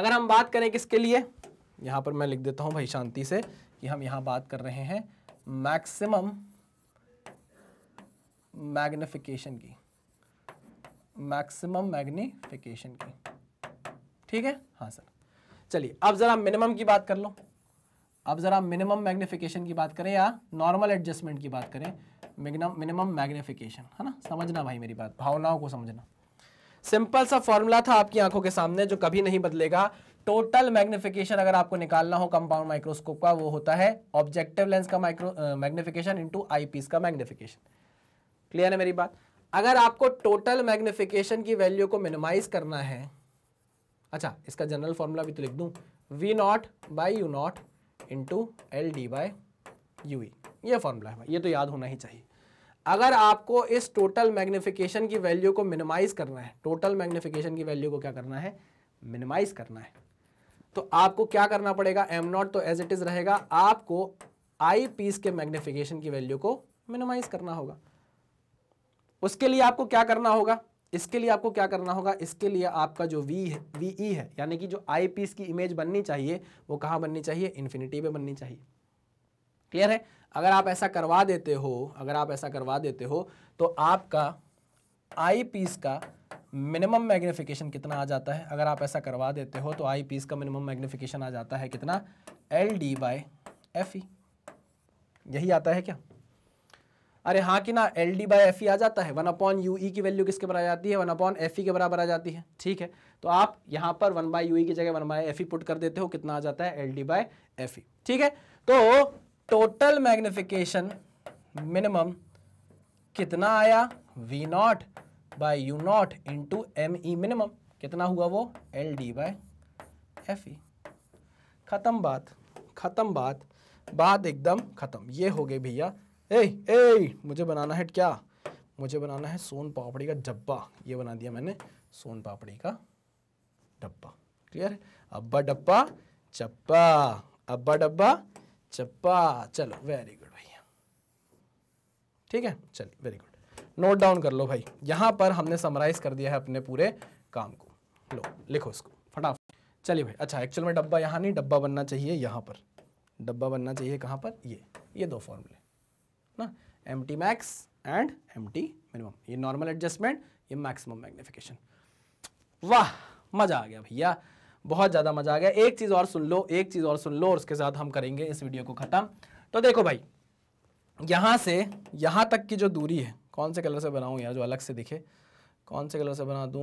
S1: अगर हम बात करें किसके लिए यहाँ पर मैं लिख देता हूँ भाई शांति से कि हम यहाँ बात कर रहे हैं मैक्सिमम मैग्निफिकेशन की मैक्सिमम मैग्निफिकेशन की ठीक है हाँ सर चलिए अब ज़रा मिनिमम की बात कर लो अब ज़रा मिनिमम मैग्निफिकेशन की बात करें या नॉर्मल एडजस्टमेंट की बात करें मिनिमम मैग्निफिकेशन है ना समझना भाई मेरी बात भावनाओं को समझना सिंपल सा फॉर्मूला था आपकी आंखों के सामने जो कभी नहीं बदलेगा टोटल मैग्निफिकेशन अगर आपको निकालना हो कंपाउंड माइक्रोस्कोप का वो होता है ऑब्जेक्टिव लेंस का माइक्रो मैग्निफिकेशन इंटू आईपीस का मैग्निफिकेशन क्लियर है मेरी बात अगर आपको टोटल मैग्निफिकेशन की वैल्यू को मिनिमाइज करना है अच्छा इसका जनरल फॉर्मूला भी तो लिख दूँ V naught by U naught into L D by U E ये फॉर्मूला है ये तो याद होना ही चाहिए अगर आपको इस टोटल मैग्निफिकेशन की वैल्यू को मिनिमाइज करना है टोटल मैग्निफिकेशन की वैल्यू को क्या करना है मिनिमाइज करना है तो आपको क्या करना पड़ेगा एम नॉट तो एज इट इज रहेगा आपको आई पीस के मैग्निफिकेशन की वैल्यू को मिनिमाइज करना होगा उसके लिए आपको क्या करना होगा इसके लिए आपको क्या करना होगा इसके लिए आपका जो वी है वी ई e है यानी कि जो आई पीस की इमेज बननी चाहिए वो कहाँ बननी चाहिए इन्फिनिटी पे बननी चाहिए क्लियर है अगर आप ऐसा करवा देते हो अगर आप ऐसा करवा देते हो तो आपका आई पीस का मिनिमम मैग्निफिकेशन कितना आ जाता है अगर आप ऐसा करवा देते हो तो आई पीस का मिनिमम मैग्निफिकेशन आ जाता है कितना L D by F E यही आता है क्या अरे हाँ कि ना L D by F E आ जाता है वन अपॉन यू ई की वैल्यू किसके बराबर जाती है वन अपॉन एफ ई के बराबर आ जाती है ठीक है तो आप यहाँ पर वन बाई यू ई की जगह one by F E put कर देते हो कितना आ जाता है L D by F E ठीक है तो टोटल मैग्निफिकेशन मिनिमम कितना आया V naught by U naught to M E minimum कितना हुआ वो L D by F E e। ख़त्म बात ख़त्म बात बात एकदम ख़त्म ये हो गई भैया ए ए मुझे बनाना है क्या मुझे बनाना है सोन पापड़ी का डब्बा ये बना दिया मैंने सोन पापड़ी का डब्बा क्लियर अब्बा डब्बा चप्पा अब्बा डब्बा चप्पा चलो वेरी गुड भैया ठीक है चलिए वेरी गुड नोट डाउन कर लो भाई यहां पर हमने समराइज कर दिया है अपने पूरे काम को लो लिखो इसको फटाफट चलिए भाई अच्छा एक्चुअल में डब्बा यहाँ नहीं डब्बा बनना चाहिए यहाँ पर डब्बा बनना चाहिए कहाँ पर ये ये दो फॉर्मूले ना M T max and M T minimum ये नॉर्मल एडजस्टमेंट ये मैक्सिमम मैग्निफिकेशन वाह मज़ा आ गया भैया बहुत ज़्यादा मजा आ गया एक चीज़ और सुन लो एक चीज़ और सुन लो और उसके साथ हम करेंगे इस वीडियो को ख़त्म तो देखो भाई यहाँ से यहाँ तक की जो दूरी है कौन से कलर से बनाऊँ यार जो अलग से दिखे कौन से कलर से बना दू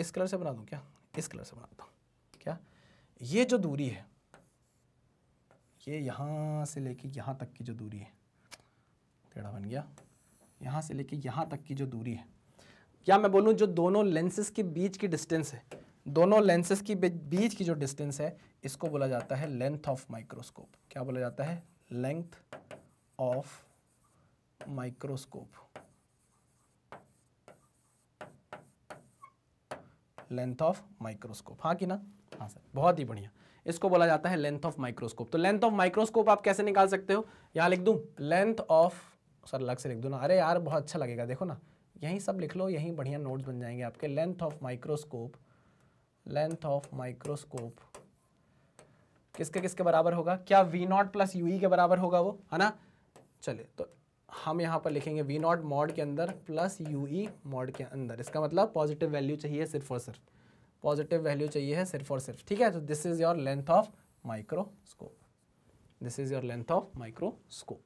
S1: इस कलर से बना दूँ क्या इस कलर से बनाता हूँ क्या ये जो दूरी है ये यहाँ से लेके यहाँ तक की जो दूरी है टेढ़ा बन गया यहाँ से लेके यहाँ तक की जो दूरी है या मैं बोलूँ जो दोनों लेंसेज के बीच की डिस्टेंस है दोनों लेंसेज की बीच की जो डिस्टेंस है इसको बोला जाता है लेंथ ऑफ माइक्रोस्कोप क्या बोला जाता है length of microscope length of microscope हाँ कि ना हाँ सर बहुत ही बढ़िया इसको बोला जाता है लेंथ ऑफ माइक्रोस्कोप तो लेंथ ऑफ माइक्रोस्कोप आप कैसे निकाल सकते हो यहां लिख दू लेंथ ऑफ सर अलग से लिख दू ना अरे यार बहुत अच्छा लगेगा देखो ना यहीं सब लिख लो यहीं बढ़िया नोट्स बन जाएंगे आपके length of microscope length of microscope किसके किसके बराबर होगा क्या वी नॉट प्लस यू के बराबर होगा वो है ना चले तो हम यहाँ पर लिखेंगे वी नॉट मॉड के अंदर प्लस यू ई मॉड के अंदर इसका मतलब पॉजिटिव वैल्यू चाहिए सिर्फ और सिर्फ पॉजिटिव वैल्यू चाहिए है सिर्फ और सिर्फ ठीक है तो this is your length of microscope this is your length of microscope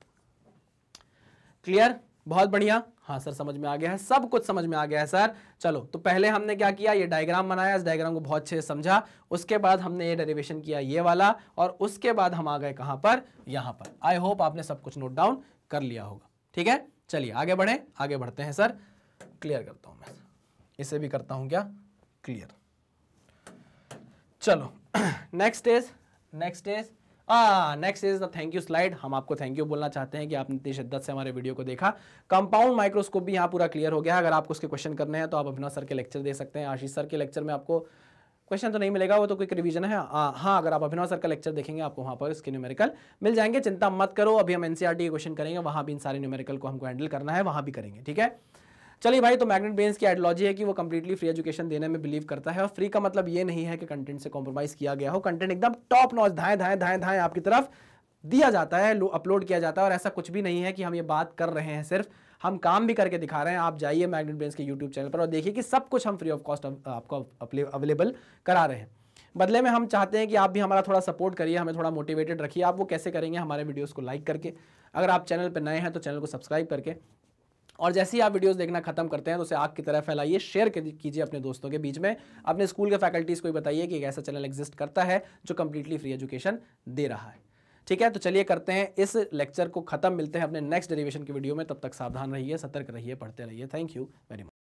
S1: clear बहुत बढ़िया हाँ सर समझ में आ गया है सब कुछ समझ में आ गया है सर चलो तो पहले हमने क्या किया ये डायग्राम बनाया इस डायग्राम को बहुत अच्छे से समझा उसके बाद हमने ये डेरिवेशन किया ये वाला और उसके बाद हम आ गए कहाँ पर यहाँ पर आई होप आपने सब कुछ नोट डाउन कर लिया होगा ठीक है चलिए आगे बढ़े आगे बढ़ते हैं सर क्लियर करता हूँ मैं इसे भी करता हूँ क्या क्लियर चलो next is next is next is the thank you slide हम आपको थैंक यू बोलना चाहते हैं कि आपने इतनी शिद्दत से हमारे वीडियो को देखा कंपाउंड माइक्रोस्कोप भी यहाँ पूरा क्लियर हो गया है अगर आपको उसके क्वेश्चन करने हैं तो आप अभिनव सर के लेक्चर दे सकते हैं आशीष सर के लेक्चर में आपको क्वेश्चन तो नहीं मिलेगा वो तो क्विक रिवीजन है ah, हाँ अगर आप अभिनव सर का लेक्चर देखेंगे आपको वहाँ पर इसके न्यूमेरिकल मिल जाएंगे चिंता मत करो अभी हम एनसीआरटी के क्वेश्चन करेंगे वहाँ भी इन सारे न्यूमेरिकल को हमको हैंडल करना है वहाँ भी करेंगे ठीक है चलिए भाई तो मैग्नेट बेन्स की आइडियोलॉजी है कि वो कंप्लीटली फ्री एजुकेशन देने में बिलीव करता है और फ्री का मतलब ये नहीं है कि कंटेंट से कॉम्प्रोमाइज किया गया हो कंटेंट एकदम टॉप नॉच धाए धाए धाए धाए आपकी तरफ दिया जाता है अपलोड किया जाता है और ऐसा कुछ भी नहीं है कि हम ये बात कर रहे हैं सिर्फ हम काम भी करके दिखा रहे हैं आप जाइए मैग्नेट बेन्स के यूट्यूब चैनल पर और देखिए कि सब कुछ हम फ्री ऑफ कॉस्ट आपको अवेलेबल करा रहे हैं बदले में हम चाहते हैं कि आप भी हमारा थोड़ा सपोर्ट करिए हमें थोड़ा मोटिवेटेड रखिए आप वो कैसे करेंगे हमारे वीडियोस को लाइक करके अगर आप चैनल पर नए हैं तो चैनल को सब्सक्राइब करके और जैसे ही आप वीडियोस देखना खत्म करते हैं तो उसे आग की तरह फैलाइए शेयर कीजिए अपने दोस्तों के बीच में अपने स्कूल के फैकल्टीज़ को भी बताइए कि एक ऐसा चैनल एग्जिस्ट करता है जो कंप्लीटली फ्री एजुकेशन दे रहा है ठीक है तो चलिए करते हैं इस लेक्चर को खत्म मिलते हैं अपने नेक्स्ट डेरिवेशन की वीडियो में तब तक सावधान रहिए सतर्क रहिए पढ़ते रहिए थैंक यू वेरी मच